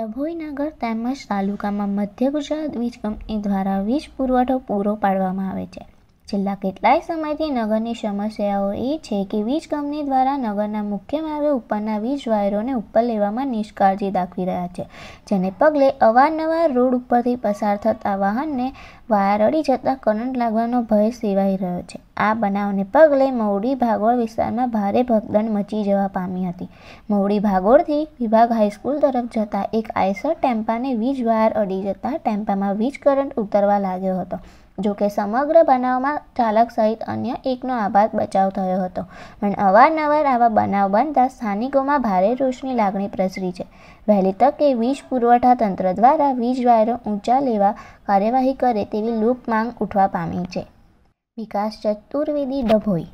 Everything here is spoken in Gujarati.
ડભોઈનગર તેમજ તાલુકામાં મધ્ય ગુજરાત વીજ કંપની દ્વારા વીજ પુરવઠો પૂરો પાડવામાં આવે છે છેલ્લા કેટલાય સમયથી નગરની સમસ્યાઓ એ છે કે વીજ કંપની દ્વારા નગરના મુખ્ય માર્ગે ઉપરના વીજ વાયરોને ઉપર લેવામાં નિષ્કાળજી દાખવી રહ્યા છે જેને પગલે અવારનવાર રોડ ઉપરથી પસાર થતા વાહનને વાયર અડી જતા કરંટ લાગવાનો ભય સેવાઈ રહ્યો છે આ બનાવને પગલે મવડી ભાગોળ વિસ્તારમાં ભારે ભગદંડ મચી જવા પામી હતી મવડી ભાગોળથી વિભાગ હાઈસ્કૂલ તરફ જતાં એક આઈસર ટેમ્પાને વીજ વાયર અડી જતા ટેમ્પામાં વીજ કરંટ ઉતરવા લાગ્યો હતો જોકે સમગ્ર બનાવમાં ચાલક સહિત અન્ય એકનો આભાર બચાવ થયો હતો પણ અવારનવાર આવા બનાવ બનતા સ્થાનિકોમાં ભારે રોષની લાગણી પ્રસરી છે વહેલી તકે વીજ પુરવઠા તંત્ર દ્વારા વીજ વાયરો ઊંચા લેવા કાર્યવાહી કરે તેવી લૂપ માંગ ઉઠવા પામી છે વિકાસ ચતુર્વેદી ડભોઈ